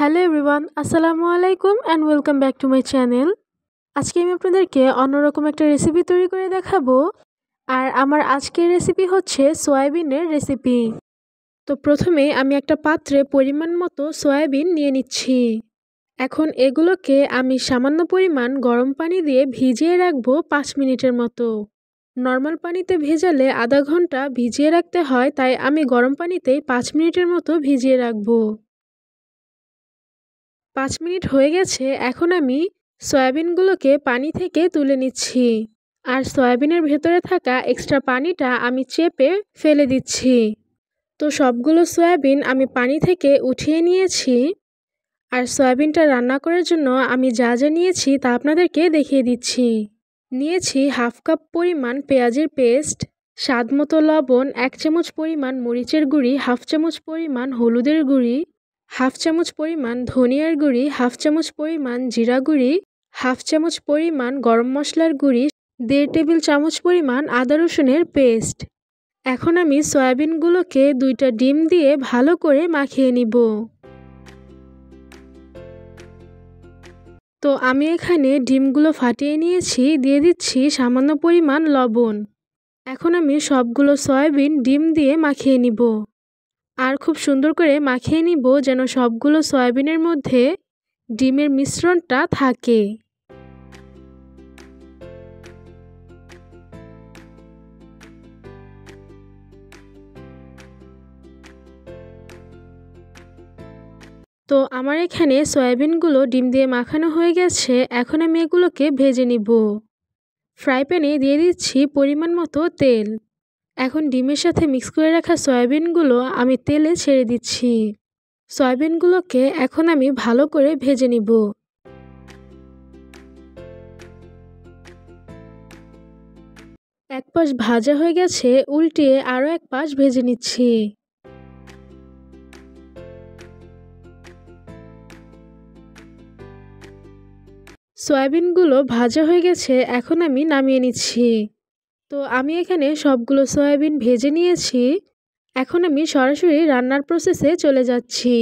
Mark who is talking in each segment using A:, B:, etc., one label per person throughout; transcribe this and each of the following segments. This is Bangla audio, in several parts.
A: হ্যালো এভরিওয়ান আসসালামু আলাইকুম and welcome back to my channel আজকে আমি আপনাদেরকে অন্যরকম একটা রেসিপি তৈরি করে দেখাবো আর আমার আজকের রেসিপি হচ্ছে সয়াবিনের রেসিপি তো প্রথমে আমি একটা পাত্রে পরিমাণ মতো সয়াবিন নিয়ে নিচ্ছি এখন এগুলোকে আমি সামান্য পরিমাণ গরম পানি দিয়ে ভিজিয়ে রাখবো পাঁচ মিনিটের মতো নর্মাল পানিতে ভেজালে আধা ঘন্টা ভিজিয়ে রাখতে হয় তাই আমি গরম পানিতেই পাঁচ মিনিটের মতো ভিজিয়ে রাখবো পাঁচ মিনিট হয়ে গেছে এখন আমি সয়াবিনগুলোকে পানি থেকে তুলে নিচ্ছি আর সয়াবিনের ভেতরে থাকা এক্সট্রা পানিটা আমি চেপে ফেলে দিচ্ছি তো সবগুলো সয়াবিন আমি পানি থেকে উঠিয়ে নিয়েছি আর সয়াবিনটা রান্না করার জন্য আমি যা যা নিয়েছি তা আপনাদেরকে দেখিয়ে দিচ্ছি নিয়েছি হাফ কাপ পরিমাণ পেঁয়াজের পেস্ট স্বাদ মতো লবণ এক চামচ পরিমাণ মরিচের গুঁড়ি হাফ চামচ পরিমাণ হলুদের গুঁড়ি হাফ চামচ পরিমাণ ধনিয়ার গুঁড়ি হাফ চামচ পরিমাণ জিরা গুঁড়ি হাফ চামচ পরিমাণ গরম মশলার গুঁড়ি দেড় টেবিল চামচ পরিমাণ আদা রসুনের পেস্ট এখন আমি সয়াবিনগুলোকে দুইটা ডিম দিয়ে ভালো করে মাখিয়ে নিব তো আমি এখানে ডিমগুলো ফাটিয়ে নিয়েছি দিয়ে দিচ্ছি সামান্য পরিমাণ লবণ এখন আমি সবগুলো সয়াবিন ডিম দিয়ে মাখিয়ে নিব আর খুব সুন্দর করে মাখিয়ে নিব যেন সবগুলো সয়াবিনের মধ্যে ডিমের মিশ্রণটা থাকে তো আমার এখানে সয়াবিনগুলো ডিম দিয়ে মাখানো হয়ে গেছে এখন আমি এগুলোকে ভেজে নিব ফ্রাই প্যানে দিয়ে দিচ্ছি পরিমাণ মতো তেল এখন ডিমের সাথে মিক্স করে রাখা সয়াবিনগুলো আমি তেলে ছেড়ে দিচ্ছি সয়াবিনগুলোকে এখন আমি ভালো করে ভেজে নিব এক পাশ ভাজা হয়ে গেছে উল্টিয়ে আরও এক পাশ ভেজে নিচ্ছি সয়াবিনগুলো ভাজা হয়ে গেছে এখন আমি নামিয়ে নিচ্ছি তো আমি এখানে সবগুলো সয়াবিন ভেজে নিয়েছি এখন আমি সরাসরি রান্নার প্রসেসে চলে যাচ্ছি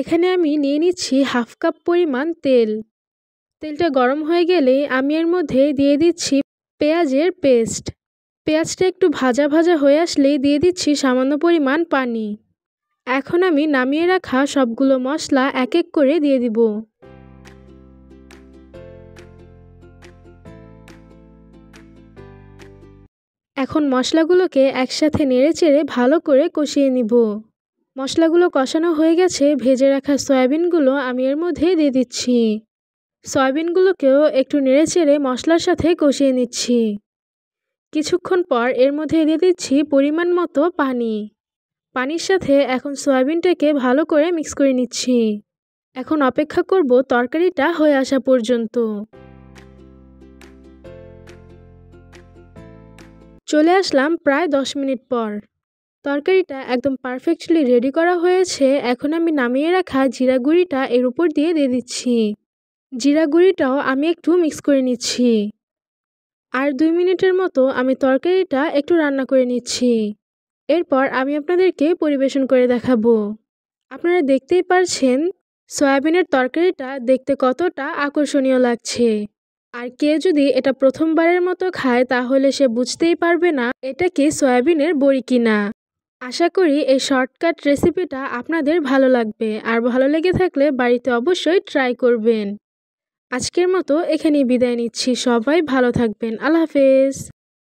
A: এখানে আমি নিয়ে নিচ্ছি হাফ কাপ পরিমাণ তেল তেলটা গরম হয়ে গেলে আমি এর মধ্যে দিয়ে দিচ্ছি পেঁয়াজের পেস্ট পেঁয়াজটা একটু ভাজা ভাজা হয়ে আসলেই দিয়ে দিচ্ছি সামান্য পরিমাণ পানি এখন আমি নামিয়ে রাখা সবগুলো মশলা এক এক করে দিয়ে দিব এখন মশলাগুলোকে একসাথে নেড়েচেড়ে ভালো করে কষিয়ে নিব মশলাগুলো কষানো হয়ে গেছে ভেজে রাখা সয়াবিনগুলো আমি এর মধ্যে দিয়ে দিচ্ছি সয়াবিনগুলোকেও একটু নেড়েচেড়ে মশলার সাথে কষিয়ে নিচ্ছি কিছুক্ষণ পর এর মধ্যে দিয়ে দিচ্ছি পরিমাণ মতো পানি পানির সাথে এখন সয়াবিনটাকে ভালো করে মিক্স করে নিচ্ছি এখন অপেক্ষা করব তরকারিটা হয়ে আসা পর্যন্ত চলে আসলাম প্রায় দশ মিনিট পর তরকারিটা একদম পারফেক্টলি রেডি করা হয়েছে এখন আমি নামিয়ে রাখা জিরা গুঁড়িটা এর উপর দিয়ে দিয়ে দিচ্ছি জিরা গুঁড়িটাও আমি একটু মিক্স করে নিচ্ছি আর দুই মিনিটের মতো আমি তরকারিটা একটু রান্না করে নিচ্ছি এরপর আমি আপনাদেরকে পরিবেশন করে দেখাবো আপনারা দেখতেই পারছেন সয়াবিনের তরকারিটা দেখতে কতটা আকর্ষণীয় লাগছে আর কেউ যদি এটা প্রথমবারের মতো খায় তাহলে সে বুঝতেই পারবে না এটা কি সয়াবিনের বড়ি কিনা আশা করি এই শর্টকাট রেসিপিটা আপনাদের ভালো লাগবে আর ভালো লেগে থাকলে বাড়িতে অবশ্যই ট্রাই করবেন আজকের মতো এখানেই বিদায় নিচ্ছি সবাই ভালো থাকবেন আল্লাহ হাফেজ